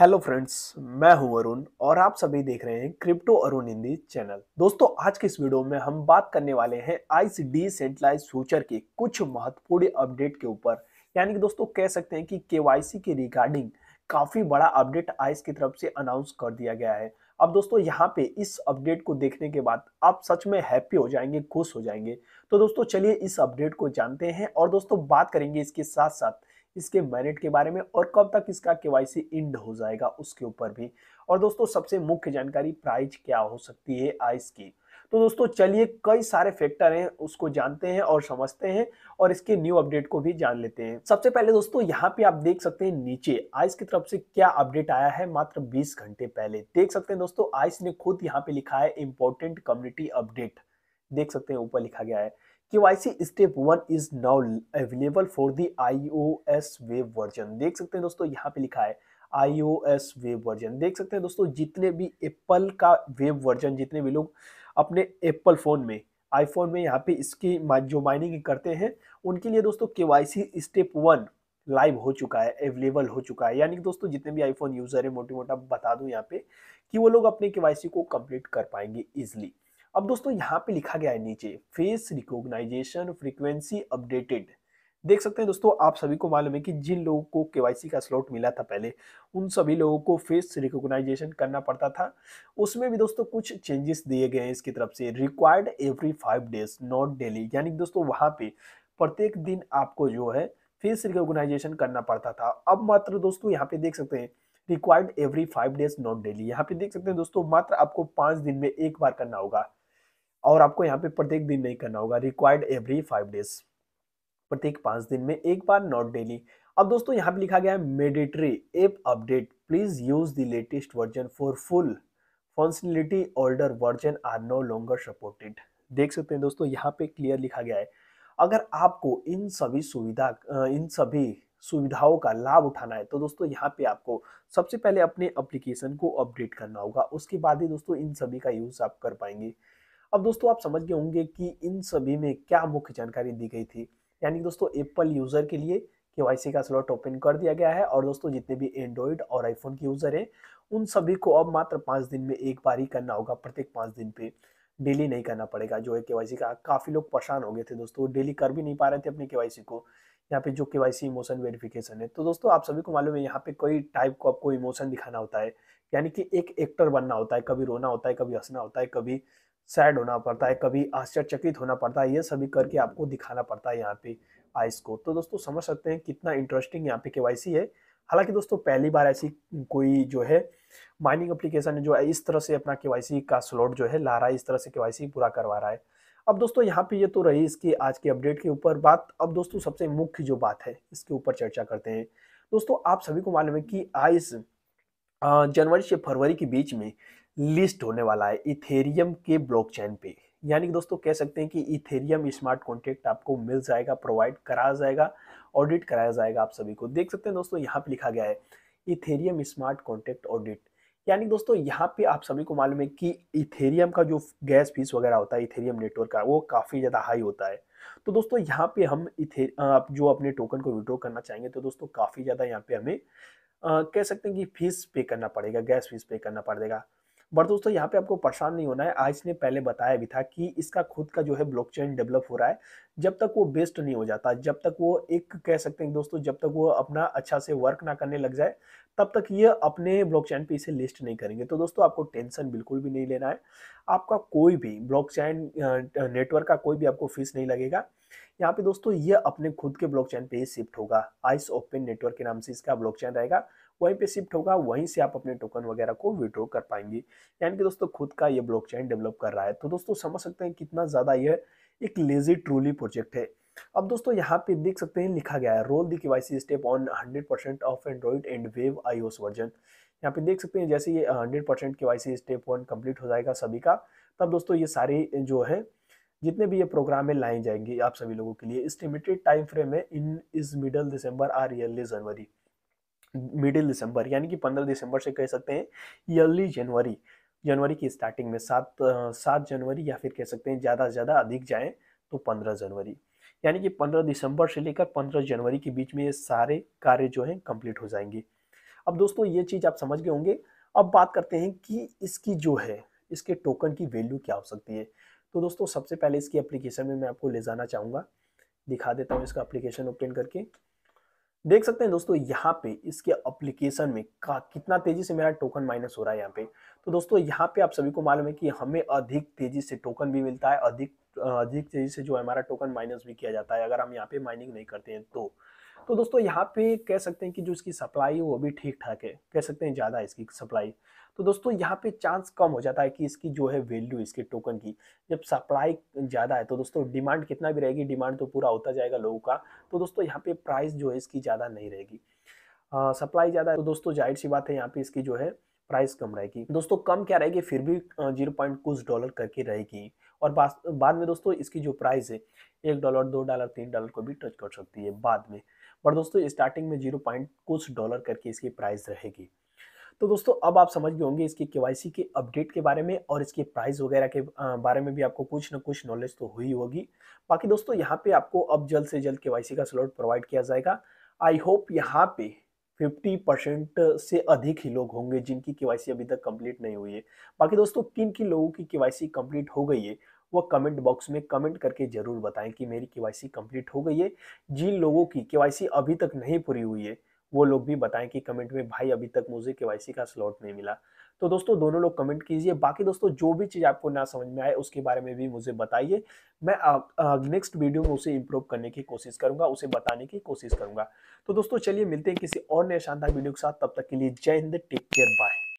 hello friends मैं हूं अरुण और आप सभी देख रहे हैं क्रिप्टो अरुण हिंदी चैनल दोस्तों आज के इस वीडियो में हम बात करने वाले हैं आइस सेंट्रलाइज फ्यूचर के कुछ महत्वपूर्ण अपडेट के ऊपर यानी कि दोस्तों कह सकते हैं कि सी के रिगार्डिंग काफी बड़ा अपडेट आइस की तरफ से अनाउंस कर दिया गया है अब दोस्तों यहाँ पे इस अपडेट को देखने के बाद आप सच में हैप्पी हो जाएंगे खुश हो जाएंगे तो दोस्तों चलिए इस अपडेट को जानते हैं और दोस्तों बात करेंगे इसके साथ साथ इसके मैरिट के बारे में और कब तक इसका के इंड हो जाएगा उसके ऊपर भी और दोस्तों सबसे मुख्य जानकारी प्राइस क्या हो सकती है आइस की तो दोस्तों चलिए कई सारे फैक्टर हैं उसको जानते हैं और समझते हैं और इसके न्यू अपडेट को भी जान लेते हैं सबसे पहले दोस्तों यहाँ पे आप देख सकते हैं नीचे आइस की तरफ से क्या अपडेट आया है मात्र 20 घंटे पहले देख सकते हैं दोस्तों आइस ने खुद यहाँ पे लिखा है इंपॉर्टेंट कम्युनिटी अपडेट देख सकते हैं ऊपर लिखा गया है KYC step one is now available for the iOS web version देख सकते हैं दोस्तों यहाँ पे लिखा है आईओएस वेब वर्जन देख सकते हैं दोस्तों जितने भी एप्पल का वेब वर्जन जितने भी लोग अपने एप्पल फ़ोन में आईफोन में यहाँ पे इसकी जो माइनिंग करते हैं उनके लिए दोस्तों सी स्टेप वन लाइव हो चुका है अवेलेबल हो चुका है यानी कि दोस्तों जितने भी आईफोन यूज़र है मोटी मोटा बता दूं यहाँ पे कि वो लोग अपने सी को कंप्लीट कर पाएंगे इजिली अब दोस्तों यहाँ पे लिखा गया है नीचे फेस रिकोगनाइजेशन फ्रीक्वेंसी अपडेटेड देख सकते हैं दोस्तों आप सभी को मालूम है कि जिन लोगों को के का स्लॉट मिला था पहले उन सभी लोगों को फेस रिकोगनाइजेशन करना पड़ता था उसमें भी दोस्तों कुछ चेंजेस दिए गए हैं इसकी तरफ से required every five days not daily यानी दोस्तों वहाँ पे प्रत्येक दिन आपको जो है फेस रिकोगनाइजेशन करना पड़ता था अब मात्र दोस्तों यहाँ पे देख सकते हैं required every five days not daily यहाँ पे देख सकते हैं दोस्तों मात्र आपको पाँच दिन में एक बार करना होगा और आपको यहाँ पे प्रत्येक दिन नहीं करना होगा रिक्वायर्ड एवरी फाइव डेज प्रत्येक पांच दिन में एक बार नॉट डेली अब दोस्तों यहाँ पे लिखा गया है mandatory app update please use the latest version for full functionality older version are no longer supported देख सकते हैं दोस्तों यहाँ पे क्लियर लिखा गया है अगर आपको इन सभी सुविधा इन सभी सुविधाओं का लाभ उठाना है तो दोस्तों यहाँ पे आपको सबसे पहले अपने एप्लीकेशन को अपडेट करना होगा उसके बाद ही दोस्तों इन सभी का यूज़ आप कर पाएंगे अब दोस्तों आप समझ गए होंगे कि इन सभी में क्या मुख्य जानकारी दी गई थी यानी दोस्तों एप्पल यूजर के लिए के का स्लॉट ओपन कर दिया गया है और दोस्तों जितने भी एंड्रॉइड और आईफोन के यूजर हैं उन सभी को अब मात्र पाँच दिन में एक बार ही करना होगा प्रत्येक पाँच दिन पे डेली नहीं करना पड़ेगा जो है के का काफ़ी लोग परेशान हो गए थे दोस्तों डेली कर भी नहीं पा रहे थे अपने के को यहाँ पे जो के इमोशन वेरिफिकेशन है तो दोस्तों आप सभी को मालूम है यहाँ पे कई टाइप को आपको इमोशन दिखाना होता है यानी कि एक एक्टर बनना होता है कभी रोना होता है कभी हंसना होता है कभी सैड होना पड़ता है कभी आश्चर्यचकित होना पड़ता है ये सभी करके आपको दिखाना पड़ता है यहाँ पे आइस को तो दोस्तों समझ सकते हैं कितना इंटरेस्टिंग यहाँ पे के है हालांकि दोस्तों पहली बार ऐसी कोई जो है माइनिंग अप्लीकेशन जो है इस तरह से अपना के का स्लॉट जो है ला रहा है इस तरह से के पूरा करवा रहा है अब दोस्तों यहाँ पे ये तो रही इसकी आज के अपडेट के ऊपर बात अब दोस्तों सबसे मुख्य जो बात है इसके ऊपर चर्चा करते हैं दोस्तों आप सभी को मालूम है कि आइस जनवरी से फरवरी के बीच में लिस्ट होने वाला है इथेरियम के ब्लॉकचेन पे यानी कि दोस्तों कह सकते हैं कि इथेरियम स्मार्ट कॉन्ट्रैक्ट आपको मिल जाएगा प्रोवाइड करा जाएगा ऑडिट कराया जाएगा आप सभी को देख सकते हैं दोस्तों यहाँ पे लिखा गया है इथेरियम स्मार्ट कॉन्ट्रैक्ट ऑडिट यानी दोस्तों यहाँ पे आप सभी को मालूम है कि इथेरियम का जो गैस फीस वगैरह होता है इथेरियम नेटवर्क का वो काफ़ी ज़्यादा हाई होता है तो दोस्तों यहाँ पे हम इथे आप जो अपने टोकन को विड्रॉ करना चाहेंगे तो दोस्तों काफ़ी ज़्यादा यहाँ पे हमें आ, कह सकते हैं कि फीस पे करना पड़ेगा गैस फीस पे करना पड़ेगा बट दोस्तों यहाँ पे आपको परेशान नहीं होना है आज ने पहले बताया भी था कि इसका खुद का जो है ब्लॉकचेन डेवलप हो रहा है जब तक वो बेस्ट नहीं हो जाता जब तक वो एक कह सकते हैं दोस्तों जब तक वो अपना अच्छा से वर्क ना करने लग जाए तब तक ये अपने ब्लॉकचेन पे इसे लिस्ट नहीं करेंगे तो दोस्तों आपको टेंशन बिल्कुल भी नहीं लेना है आपका कोई भी ब्लॉकचेन नेटवर्क का कोई भी आपको फीस नहीं लगेगा यहाँ पे दोस्तों ये अपने खुद के ब्लॉकचेन पे ही शिफ्ट होगा आइस ओपन नेटवर्क के नाम से इसका ब्लॉकचेन रहेगा वहीं पे शिफ्ट होगा वहीं से आप अपने टोकन वगैरह को विड्रॉ कर पाएंगे यानी कि दोस्तों खुद का ये ब्लॉक डेवलप कर रहा है तो दोस्तों समझ सकते हैं कितना ज़्यादा यह एक लेजी ट्रूली प्रोजेक्ट है अब दोस्तों यहाँ पे देख सकते हैं लिखा गया है रोल दी के step one hundred percent of Android and web I version यहाँ पे देख सकते हैं जैसे ये hundred percent K Y step one complete हो जाएगा सभी का तब दोस्तों ये सारे जो है जितने भी ये प्रोग्राम है लाए जाएंगे आप सभी लोगों के लिए इस्टिमेटेड टाइम फ्रेम है इन is middle December or early January middle December यानी कि पंद्रह दिसंबर से कह सकते हैं ईयरली जनवरी जनवरी की स्टार्टिंग में सात सात जनवरी या फिर कह सकते हैं ज़्यादा से ज़्यादा अधिक जाएँ तो पंद्रह जनवरी यानी कि पंद्रह दिसंबर से लेकर पंद्रह जनवरी के बीच में ये सारे कार्य जो हैं कंप्लीट हो जाएंगे अब दोस्तों ये चीज़ आप समझ गए होंगे अब बात करते हैं कि इसकी जो है इसके टोकन की वैल्यू क्या हो सकती है तो दोस्तों सबसे पहले इसकी एप्लीकेशन में मैं आपको ले जाना चाहूँगा दिखा देता हूँ इसका एप्लीकेशन ओपन करके देख सकते हैं दोस्तों यहाँ पे इसके अप्लीकेशन में का कितना तेजी से मेरा टोकन माइनस हो रहा है यहाँ पे तो दोस्तों यहाँ पे आप सभी को मालूम है कि हमें अधिक तेजी से टोकन भी मिलता है अधिक अधिक तेजी से जो है हमारा टोकन माइनस भी किया जाता है अगर हम यहाँ पे माइनिंग नहीं करते हैं तो तो दोस्तों यहाँ पे कह सकते हैं कि जो इसकी सप्लाई है वो भी ठीक ठाक है कह सकते हैं ज़्यादा इसकी सप्लाई तो दोस्तों यहाँ पे चांस कम हो जाता है कि इसकी जो है वैल्यू इसके टोकन की जब सप्लाई ज़्यादा है तो दोस्तों डिमांड कितना भी रहेगी डिमांड तो पूरा होता जाएगा लोगों का तो दोस्तों यहाँ पे प्राइस जो है इसकी ज़्यादा नहीं रहेगी सप्लाई ज़्यादा है तो दोस्तों जाहिर सी बात है यहाँ पे इसकी जो है प्राइस कम रहेगी दोस्तों कम क्या रहेगी फिर भी जीरो पॉइंट कुछ डॉलर करके रहेगी और बाद में दोस्तों इसकी जो प्राइस है एक डॉलर दो डॉलर तीन डॉलर को भी टच कर सकती है बाद में पर दोस्तों स्टार्टिंग में जीरो पॉइंट कुछ डॉलर करके इसकी प्राइस रहेगी तो दोस्तों अब आप समझ गए होंगे इसकी के के अपडेट के बारे में और इसके प्राइस वगैरह के बारे में भी आपको कुछ ना कुछ नॉलेज तो हुई होगी बाकी दोस्तों यहाँ पे आपको अब जल्द से जल्द के का स्लॉट प्रोवाइड किया जाएगा आई होप यहाँ पे फिफ्टी परसेंट से अधिक ही लोग होंगे जिनकी के अभी तक कंप्लीट नहीं हुई है बाकी दोस्तों किन किन लोगों की केवाईसी कंप्लीट हो गई है वह कमेंट बॉक्स में कमेंट करके ज़रूर बताएं कि मेरी केवाईसी कंप्लीट हो गई है जिन लोगों की के अभी तक नहीं पूरी हुई है वो लोग भी बताएं कि कमेंट में भाई अभी तक मुझे के का स्लॉट नहीं मिला तो दोस्तों दोनों लोग कमेंट कीजिए बाकी दोस्तों जो भी चीज़ आपको ना समझ में आए उसके बारे में भी मुझे बताइए मैं नेक्स्ट वीडियो में उसे इम्प्रूव करने की कोशिश करूंगा उसे बताने की कोशिश करूंगा तो दोस्तों चलिए मिलते हैं किसी और नए शानदार वीडियो के साथ तब तक के लिए जय हिंद टेक केयर बाय